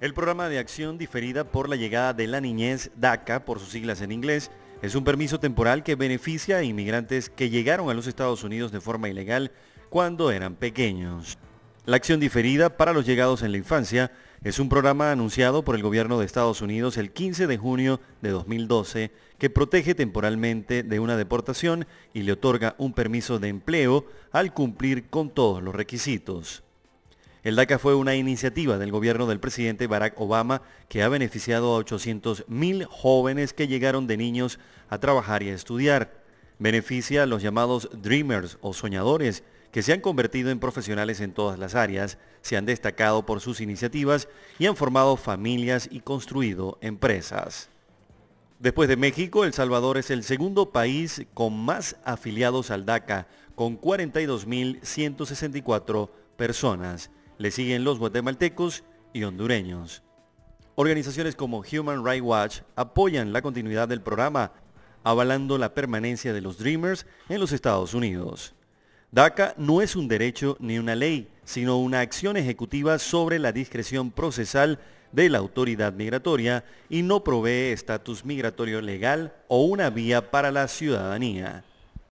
El programa de acción diferida por la llegada de la niñez DACA, por sus siglas en inglés, es un permiso temporal que beneficia a inmigrantes que llegaron a los Estados Unidos de forma ilegal cuando eran pequeños. La acción diferida para los llegados en la infancia es un programa anunciado por el gobierno de Estados Unidos el 15 de junio de 2012 que protege temporalmente de una deportación y le otorga un permiso de empleo al cumplir con todos los requisitos. El DACA fue una iniciativa del gobierno del presidente Barack Obama que ha beneficiado a 800.000 jóvenes que llegaron de niños a trabajar y a estudiar. Beneficia a los llamados dreamers o soñadores, que se han convertido en profesionales en todas las áreas, se han destacado por sus iniciativas y han formado familias y construido empresas. Después de México, El Salvador es el segundo país con más afiliados al DACA, con 42.164 personas. Le siguen los guatemaltecos y hondureños. Organizaciones como Human Rights Watch apoyan la continuidad del programa, avalando la permanencia de los Dreamers en los Estados Unidos. DACA no es un derecho ni una ley, sino una acción ejecutiva sobre la discreción procesal de la autoridad migratoria y no provee estatus migratorio legal o una vía para la ciudadanía.